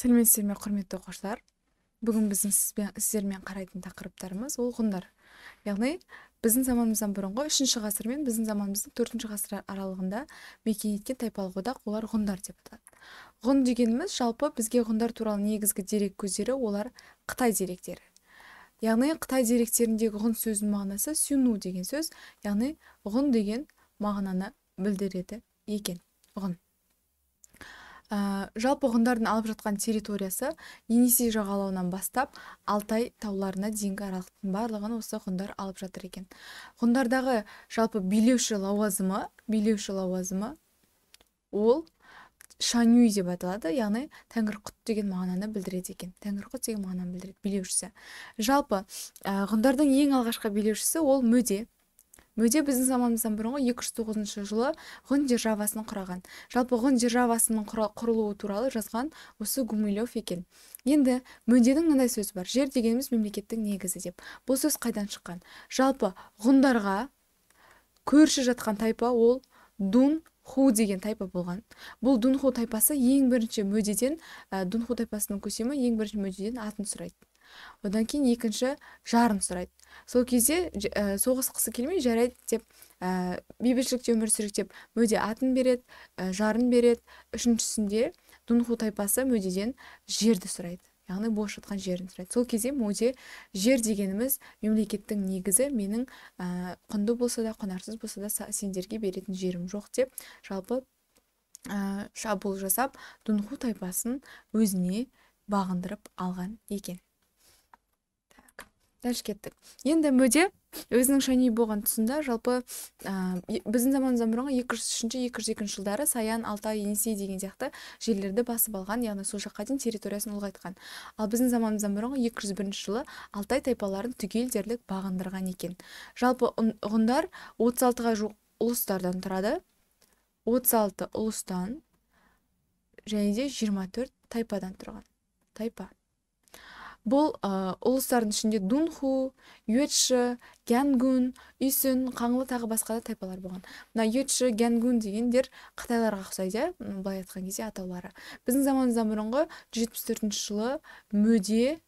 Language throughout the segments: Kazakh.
сәлеметсіздер ме құрметті оқушылар бүгін біздің сізбен, сіздермен қарайтын тақырыптарымыз ол ғұндар яғни біздің заманымыздан бұрынғы үшінші ғасыр мен біздің заманымыздың төртінші ғасыр аралығында мекен еткен тайпалық одақ олар ғұндар деп аталады ғұн дегеніміз жалпы бізге ғұндар туралы негізгі дерек көздері олар қытай деректері яғни қытай деректеріндегі ғұн сөзінің мағынасы сюну деген сөз яғни ғұн деген мағынаны білдіреді екен ғұн ә, жалпы ғұндардың алып жатқан территориясы енисей жағалауынан бастап алтай тауларына дейінгі аралықтың барлығын осы ғұндар алып жатыр екен ғұндардағы жалпы билеуші лауазымы билеуші лауазымы ол шанюй деп аталады яғни құт деген мағынаны білдіреді екен тәңірқұт деген мағынаны білдіреді билеушісі жалпы ә, ғұндардың ең алғашқы билеушісі ол мөде мөде біздің заманымыздан бұрынғы 209 жылы ғұн державасын құраған жалпы ғұн державасының құрылуы туралы жазған осы гумилев екен енді мүденің мынандай сөзі бар жер дегеніміз мемлекеттің негізі деп бұл сөз қайдан шыққан жалпы ғұндарға көрші жатқан тайпа ол дун ху деген тайпа болған бұл дунху тайпасы ең бірінші мөдеден ә, дунху тайпасының көсемі ең бірінші мөдеден атын сұрайды одан кейін екінші жарын сұрайды сол кезде ә, соғысқысы келмей жарайды деп ә, бейбітшілікте өмір сүрейік деп мөде атын береді ә, жарын береді үшіншісінде дунху тайпасы мөдеден жерді сұрайды яғни бос жатқан жерін сұрайды сол кезде мөде жер дегеніміз мемлекеттің негізі менің ә, құнды болса да құнарсыз болса да сендерге беретін жерім жоқ деп жалпы ә, шабуыл жасап дунху тайпасын өзіне бағындырып алған екен дальше кеттік енді мүде өзінің шани болған тұсында жалпы ә, біздің заманымыздан бұрынғы екі жүз үшінші екі жүз екінші жылдары саян алтай енисей деген сияқты жерлерді басып алған яғни сол жаққа дейін территориясын ұлғайтқан ал біздің заманымыздан бұрынғы екі жүз бірінші жылы алтай тайпаларын түгел дерлік бағындырған екен жалпы ғұндар отыз алтыға жуық ұлыстардан тұрады отыз алты ұлыстан және де жиырма төрт тайпадан тұрған тайпа бұл ә, ұлыстардың ішінде дунху юэчжі гянгун үйсін қаңлы тағы басқа да тайпалар болған мына юэчжі гянгун дегендер қытайларға ұқсайды иә былай айтқан кезде атаулары біздің заманымыздан бұрынғы жүз жетпіс төртінші жылы мөде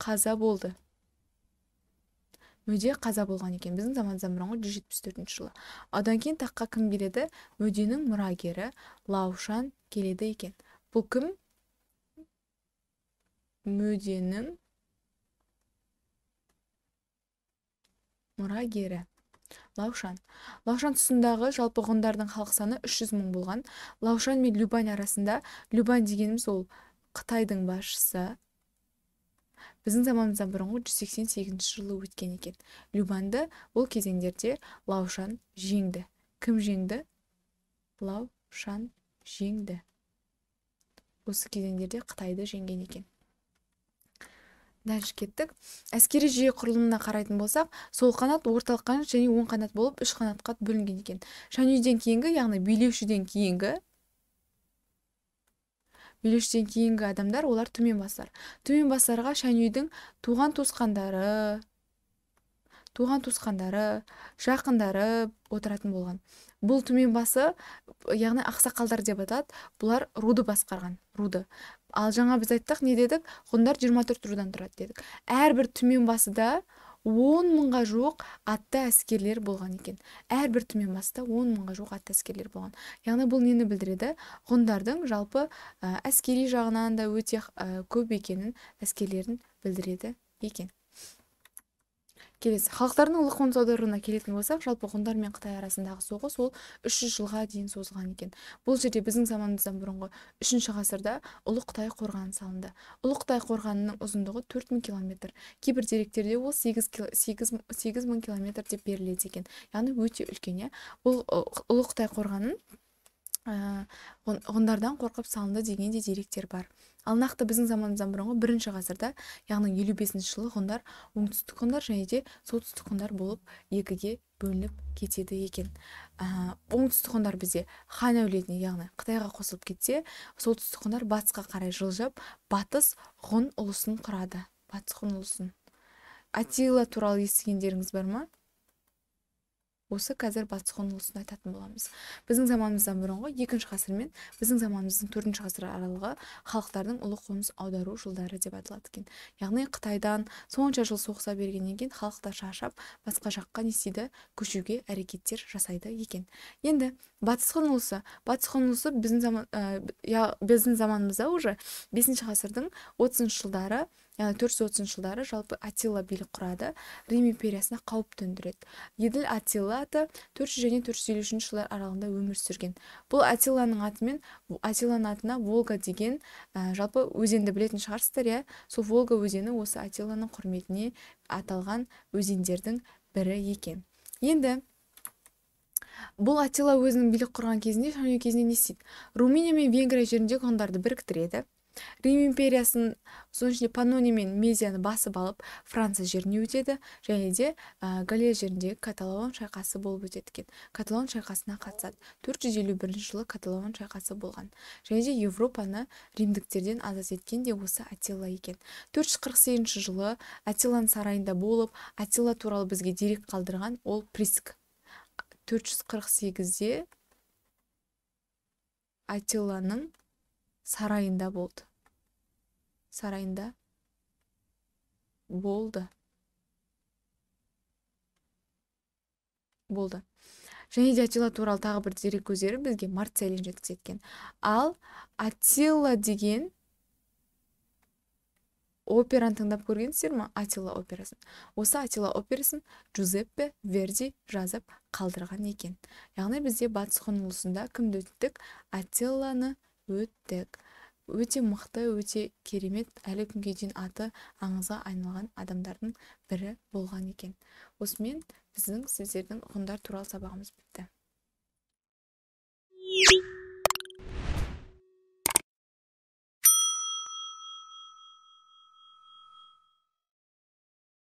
қаза болды мөде қаза болған екен біздің заманымыздан бұрынғы жүз жетпіс төртінші жылы одан кейін таққа кім келеді мөденің мұрагері лаушан келеді екен бұл кім мүденің мұрагері Лаушан. Лаушан тұсындағы жалпы ғұндардың халық саны 300 мың болған. Лаушан мен Любань арасында Любань дегеніміз ол Қытайдың басшысы. Біздің заманымыздан бұрынғы 188 жылы өткен екен. Любанды бұл кезеңдерде Лаушан жеңді. Кім жеңді? Лаушан жеңді. Осы кезеңдерде Қытайды жеңген екен дальше кеттік әскери жүйе құрылымына қарайтын болсақ сол қанат орталық қанат және оң қанат болып үш қанатқа бөлінген екен шанюден кейінгі яғни билеушіден кейінгі билеушіден кейінгі адамдар олар төмен басарға шәнюйдің туған туысқандары туған туысқандары жақындары отыратын болған бұл басы яғни ақсақалдар деп аталады бұлар руды басқарған руды ал жаңа біз айттық не дедік ғұндар 24 рудан тұрады дедік әрбір түмен басыда он мыңға жуық атты әскерлер болған екен әрбір түмен басыда он мыңға жуық атты әскерлер болған яғни бұл нені білдіреді ғұндардың жалпы әскери жағынан да өте көп екенін әскерлерін білдіреді екен келесі халықтардың ұлы қоныс аударуына келетін болсақ жалпы ғұндар мен қытай арасындағы соғыс ол 300 жылға дейін созылған екен бұл жерде біздің заманымыздан бұрынғы үшінші ғасырда ұлы қытай қорғаны салынды ұлы қытай қорғанының ұзындығы төрт мың километр кейбір деректерде ол сегіз мың километр деп беріледі екен яғни өте үлкен иә бұл ұлы қытай қорғанын Э, ғұндардан қорқып салынды деген де деректер бар ал нақты біздің заманымыздан бұрынғы бірінші ғасырда яғни елу бесінші жылы ғұндар оңтүстік ғұндар және де солтүстік ғұндар болып екіге бөлініп кетеді екен ә, оңтүстік ғұндар бізде хан әулетіне яғни қытайға қосылып кетсе солтүстік ғұндар батысқа қарай жылжып батыс ғұн ұлысын құрады батыс ғұн ұлысын атила туралы естігендеріңіз бар ма осы қазір батыс ұлысын айтатын боламыз біздің заманымыздан бұрынғы екінші ғасыр мен біздің заманымыздың төртінші ғасыр аралығы халықтардың ұлы қоныс аудару жылдары деп аталады екен яғни қытайдан сонша жыл соғыса бергеннен кейін халықтар шаршап басқа жаққа не істейді көшуге әрекеттер жасайды екен енді батыс ұлысы батыс құндылысы біздің заман ә, біздің заманымызда уже бесінші ғасырдың отызыншы жылдары яғни төрт жүз отызыншы жылдары жалпы Атилла билік құрады рим империясына қауіп төндіреді еділ Атилла аты төрт жүз және төрт жүз елу үшінші жылдар аралығында өмір сүрген бұл Атилланың атымен атилланың атына волга деген жалпы өзенді білетін шығарсыздар иә сол волга өзені осы Атилланың құрметіне аталған өзендердің бірі екен енді бұл Атилла өзінің билік құрған кезінде кезінде не істейді румыния мен венгрия жеріндегі ғұндарды біріктіреді рим империясын соның ішінде панони мен мезияны басып алып франция жеріне өтеді және де ә, галия жеріндегі каталон шайқасы болып өтеді екен каталон шайқасына қатысады 451 жылы каталон шайқасы болған және де европаны римдіктерден азат еткен де осы атилла екен сегізінші жылы атиланың сарайында болып атилла туралы бізге дерек қалдырған ол приск 448-де Атилланың сарайында болды сарайында болды болды және де аттила туралы тағы бір дерек көздері бізге марцелин жеткізеткен ал атилла деген операны тыңдап көргенсіздер ма атила операсын осы атила операсын джузеппе верди жазып қалдырған екен яғни бізде батыс ұлысында кімді өттік атилланы өттік өте мықты өте керемет әлі күнге дейін аты аңызға айналған адамдардың бірі болған екен осымен біздің сіздердің ғұндар туралы сабағымыз бітті